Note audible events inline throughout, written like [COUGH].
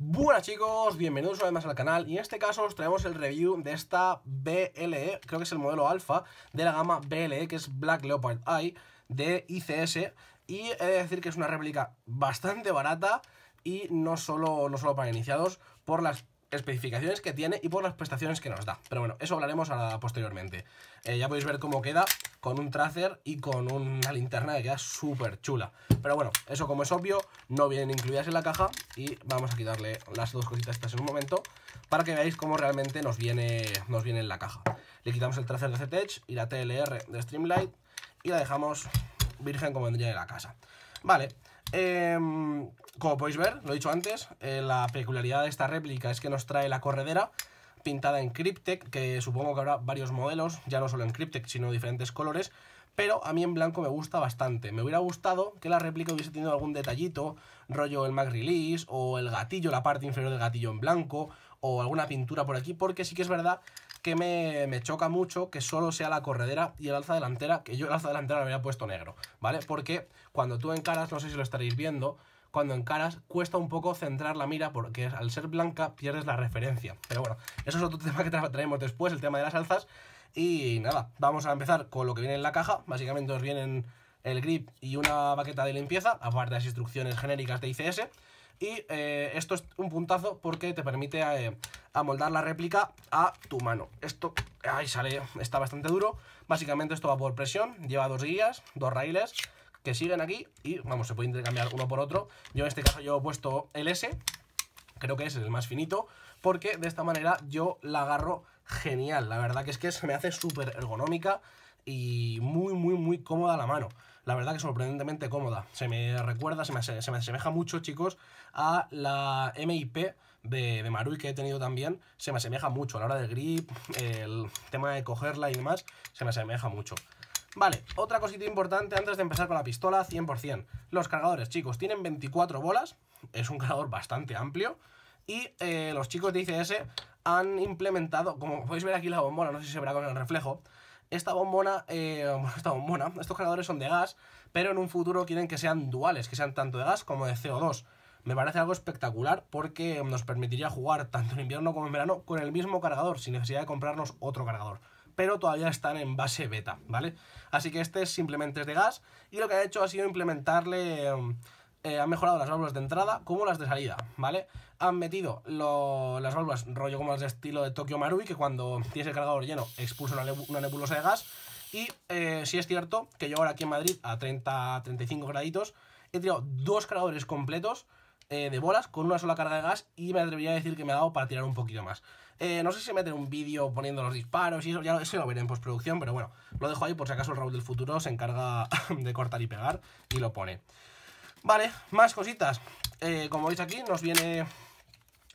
Buenas chicos, bienvenidos una vez más al canal y en este caso os traemos el review de esta BLE, creo que es el modelo alfa de la gama BLE que es Black Leopard Eye de ICS y he de decir que es una réplica bastante barata y no solo, no solo para iniciados por las especificaciones que tiene y por las prestaciones que nos da. Pero bueno, eso hablaremos ahora posteriormente. Eh, ya podéis ver cómo queda con un tracer y con una linterna que queda súper chula. Pero bueno, eso como es obvio, no vienen incluidas en la caja y vamos a quitarle las dos cositas estas en un momento para que veáis cómo realmente nos viene, nos viene en la caja. Le quitamos el tracer de CTech y la TLR de Streamlight y la dejamos virgen como vendría de la casa. Vale, Em, como podéis ver, lo he dicho antes, eh, la peculiaridad de esta réplica es que nos trae la corredera pintada en Cryptek, que supongo que habrá varios modelos, ya no solo en Cryptek, sino diferentes colores, pero a mí en blanco me gusta bastante. Me hubiera gustado que la réplica hubiese tenido algún detallito, rollo el Mac Release, o el gatillo, la parte inferior del gatillo en blanco, o alguna pintura por aquí, porque sí que es verdad que me, me, choca mucho que solo sea la corredera y el alza delantera, que yo el alza delantera lo había puesto negro, ¿vale? Porque cuando tú encaras, no sé si lo estaréis viendo, cuando encaras cuesta un poco centrar la mira porque al ser blanca pierdes la referencia. Pero bueno, eso es otro [LAUGHS] tema que traemos después, el tema de las alzas. Y nada, vamos a empezar con lo que viene en la caja. Básicamente os vienen el grip y una baqueta de limpieza, aparte de las instrucciones genéricas de ICS. Y eh, esto es un puntazo porque te permite eh, amoldar la réplica a tu mano. Esto, ahí sale, está bastante duro. Básicamente esto va por presión, lleva dos guías, dos raíles que siguen aquí y vamos, se puede intercambiar uno por otro. Yo en este caso yo he puesto el S, creo que es el más finito, porque de esta manera yo la agarro genial. La verdad que es que se me hace súper ergonómica y muy, muy, muy cómoda la mano. La verdad que sorprendentemente cómoda. Se me recuerda, se me, asemeja mucho, chicos, a la MIP de, de, Marui que he tenido también. Se me asemeja mucho a la hora del grip, el tema de cogerla y demás, se me asemeja mucho. Vale, otra cosita importante antes de empezar con la pistola, 100%. Los cargadores, chicos, tienen 24 bolas, es un cargador bastante amplio. Y eh, los chicos de ICS han implementado, como podéis ver aquí la bombona, no sé si se verá con el reflejo, esta bombona, eh, [LAUGHS] esta bombona, estos cargadores son de gas, pero en un futuro quieren que sean duales, que sean tanto de gas como de CO2. Me parece algo espectacular porque nos permitiría jugar tanto en invierno como en verano con el mismo cargador, sin necesidad de comprarnos otro cargador. Pero todavía están en base beta, ¿vale? Así que este simplemente es de gas y lo que ha hecho ha sido implementarle... Em, eh, han mejorado las válvulas de entrada como las de salida, ¿vale? Han metido las válvulas rollo como las de estilo de Tokyo Marui, que cuando tienes el cargador lleno expulsa una, nebulosa de gas. Y eh, si es cierto que yo ahora aquí en Madrid, a 30-35 graditos, he tirado dos cargadores completos eh, de bolas con una sola carga de gas y me atrevería a decir que me ha dado para tirar un poquito más. no sé si meter un vídeo poniendo los disparos y eso, ya eso lo veré en postproducción, pero bueno, lo dejo ahí por si acaso el Raúl del futuro se encarga [LAUGHS] de cortar y pegar y lo pone. Vale, más cositas. Eh, como veis aquí, nos viene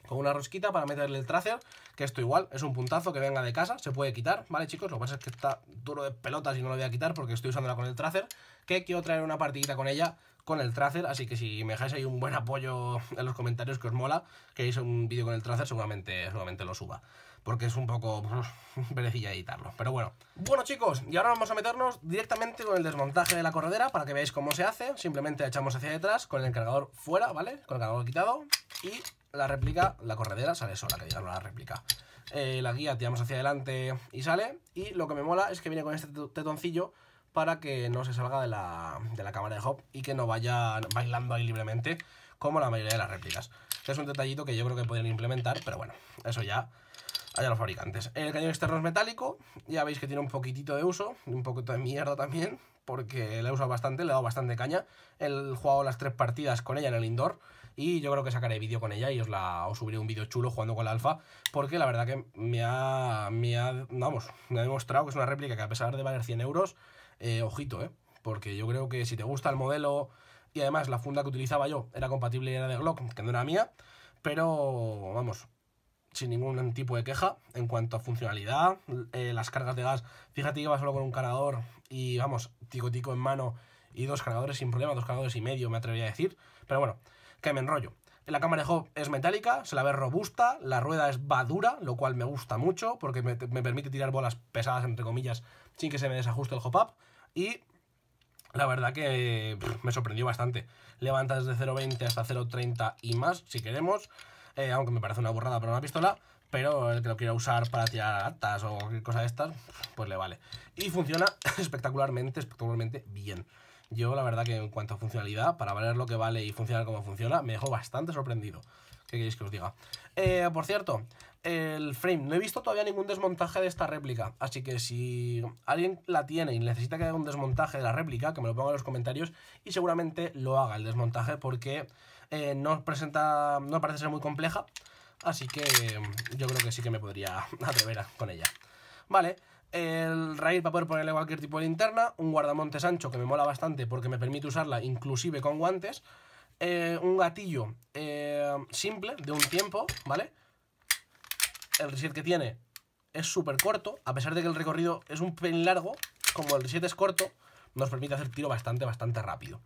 con una rosquita para meterle el tracer, que esto igual es un puntazo que venga de casa, se puede quitar, ¿vale chicos? Lo que pasa es que está duro de pelotas y no lo voy a quitar porque estoy usándola con el tracer, que quiero traer una partidita con ella con el tracer, así que si me dejáis ahí un buen apoyo en los comentarios que os mola, que hice un vídeo con el tracer seguramente, seguramente lo suba porque es un poco [LAUGHS] perejilla editarlo. Pero bueno. Bueno, chicos, y ahora vamos a meternos directamente con el desmontaje de la corredera para que veáis cómo se hace. Simplemente echamos hacia detrás con el cargador fuera, ¿vale? Con el cargador quitado y la réplica, la corredera sale sola, que digamos la réplica. Eh, la guía tiramos hacia adelante y sale. Y lo que me mola es que viene con este tetoncillo para que no se salga de la, cámara de hop y que no vaya bailando ahí libremente como la mayoría de las réplicas. es un detallito que yo creo que podrían implementar, pero bueno, eso ya allá los fabricantes. El cañón externo es metálico, ya veis que tiene un poquitito de uso, un poquito de mierda también, porque la he usado bastante, le he dado bastante caña. He jugado las tres partidas con ella en el indoor y yo creo que sacaré vídeo con ella y os, la, os subiré un vídeo chulo jugando con la alfa, porque la verdad que me ha, me ha, vamos, me ha demostrado que es una réplica que a pesar de valer 100 euros, eh, ojito, ¿eh? Porque yo creo que si te gusta el modelo y además la funda que utilizaba yo era compatible y era de Glock, que no era mía, pero vamos, sin ningún tipo de queja en cuanto a funcionalidad. Eh, las cargas de gas, fíjate que va solo con un cargador y vamos, tico tico en mano y dos cargadores sin problema, dos cargadores y medio me atrevería a decir. Pero bueno, que me enrollo. La cámara de hop es metálica, se la ve robusta, la rueda es badura, lo cual me gusta mucho porque me, permite tirar bolas pesadas, entre comillas, sin que se me desajuste el hop-up. Y la verdad que me sorprendió bastante. Levanta desde 0.20 hasta 0.30 y más, si queremos. Eh, aunque me parece una borrada para una pistola, pero el que lo quiera usar para tirar atas o cualquier cosa de estas, pues le vale. Y funciona [LAUGHS] espectacularmente, espectacularmente bien. Yo la verdad que en cuanto a funcionalidad, para valer lo que vale y funcionar como funciona, me dejó bastante sorprendido. ¿Qué queréis que os diga? Eh, por cierto, el frame. No he visto todavía ningún desmontaje de esta réplica. Así que si alguien la tiene y necesita que haga un desmontaje de la réplica, que me lo ponga en los comentarios y seguramente lo haga el desmontaje porque eh, no presenta. no parece ser muy compleja. Así que yo creo que sí que me podría [LAUGHS] atrever con ella. Vale, el raíz para poder ponerle cualquier tipo de linterna, un guardamontes ancho que me mola bastante porque me permite usarla inclusive con guantes, eh, un gatillo eh, simple de un tiempo, ¿vale? El reset que tiene es súper corto, a pesar de que el recorrido es un pelín largo, como el reset es corto, nos permite hacer tiro bastante, bastante rápido.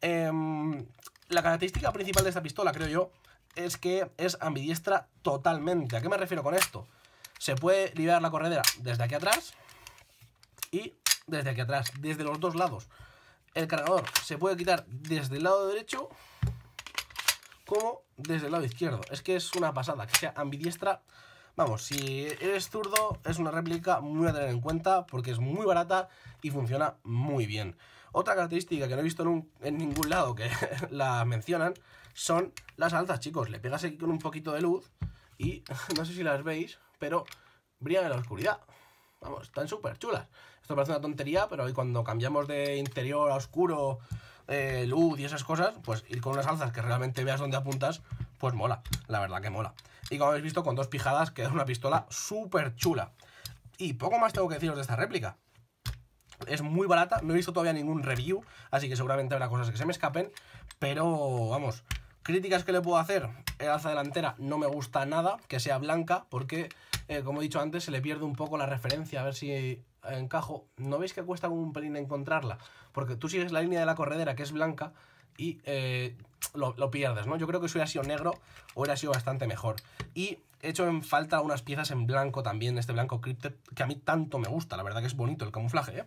Em, la característica principal de esta pistola, creo yo, es que es ambidiestra totalmente. ¿A qué me refiero con esto? Se puede liberar la corredera desde aquí atrás y desde aquí atrás, desde los dos lados. El cargador se puede quitar desde el lado derecho como desde el lado izquierdo. Es que es una pasada, que sea ambidiestra. Vamos, si eres zurdo, es una réplica muy a tener en cuenta porque es muy barata y funciona muy bien. Otra característica que no he visto en, ningún lado que [LAUGHS] la mencionan son las alzas, chicos. Le pegas aquí con un poquito de luz y [LAUGHS] no sé si las veis, pero brillan en la oscuridad. Vamos, están súper chulas. Esto parece una tontería, pero hoy cuando cambiamos de interior a oscuro, eh, luz y esas cosas, pues ir con unas alzas que realmente veas dónde apuntas, pues mola. La verdad que mola. Y como habéis visto, con dos pijadas queda una pistola súper chula. Y poco más tengo que deciros de esta réplica. Es muy barata, no he visto todavía ningún review, así que seguramente habrá cosas que se me escapen, pero vamos, Críticas que le puedo hacer, el eh, alza delantera no me gusta nada, que sea blanca, porque, eh, como he dicho antes, se le pierde un poco la referencia, a ver si eh, encajo. ¿No veis que cuesta un pelín encontrarla? Porque tú sigues la línea de la corredera, que es blanca, y lo, pierdes, ¿no? Yo creo que si hubiera sido negro, hubiera sido bastante mejor. Y He hecho en falta unas piezas en blanco también, este blanco Crypted, que a mí tanto me gusta, la verdad que es bonito el camuflaje, ¿eh?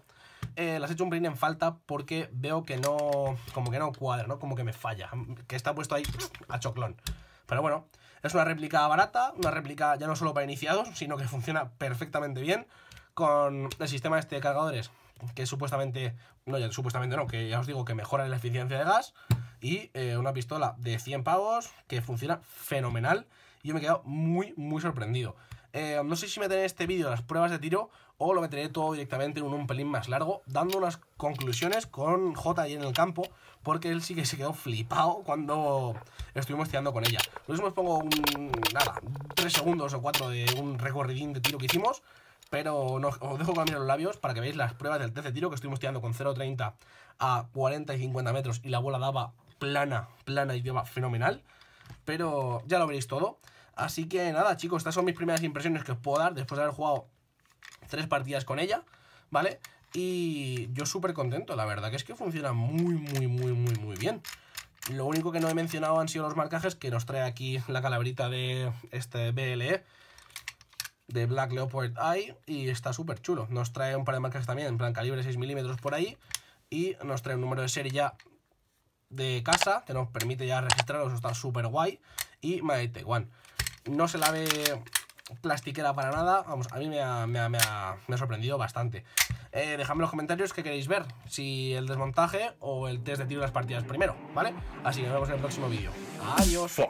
eh las he hecho un brin en falta porque veo que no, como que no cuadra, ¿no? Como que me falla, que está puesto ahí a choclón. Pero bueno, es una réplica barata, una réplica ya no solo para iniciados, sino que funciona perfectamente bien con el sistema este de cargadores, que supuestamente, no, ya, supuestamente no, que ya os digo que mejora la eficiencia de gas, y eh, una pistola de 100 pavos que funciona fenomenal y yo me he quedado muy, muy sorprendido. Eh, no sé si meteré en este vídeo las pruebas de tiro o lo meteré todo directamente en un, pelín más largo, dando unas conclusiones con J ahí en el campo, porque él sí que se quedó flipado cuando estuvimos tirando con ella. Por eso os pongo un, nada, 3 segundos o cuatro de un recorridín de tiro que hicimos, pero os dejo cambiar los labios para que veáis las pruebas del tercer tiro que estuvimos tirando con 0.30 a 40 y 50 metros y la bola daba plana, plana y daba fenomenal pero ya lo veréis todo. Así que nada, chicos, estas son mis primeras impresiones que os puedo dar después de haber jugado tres partidas con ella, ¿vale? Y yo súper contento, la verdad, que es que funciona muy, muy, muy, muy, muy bien. Lo único que no he mencionado han sido los marcajes que nos trae aquí la calabrita de este BLE, de Black Leopard Eye, y está súper chulo. Nos trae un par de marcajes también, en plan calibre 6 milímetros por ahí, y nos trae un número de serie ya de casa, que nos permite ya registrarlos, está súper guay. Y Made Taiwan. No se la ve plastiquera para nada. Vamos, a mí me ha, sorprendido bastante. Eh, dejadme en los comentarios qué queréis ver, si el desmontaje o el test de tiro de las partidas primero, ¿vale? Así que nos vemos en el próximo vídeo. Adiós.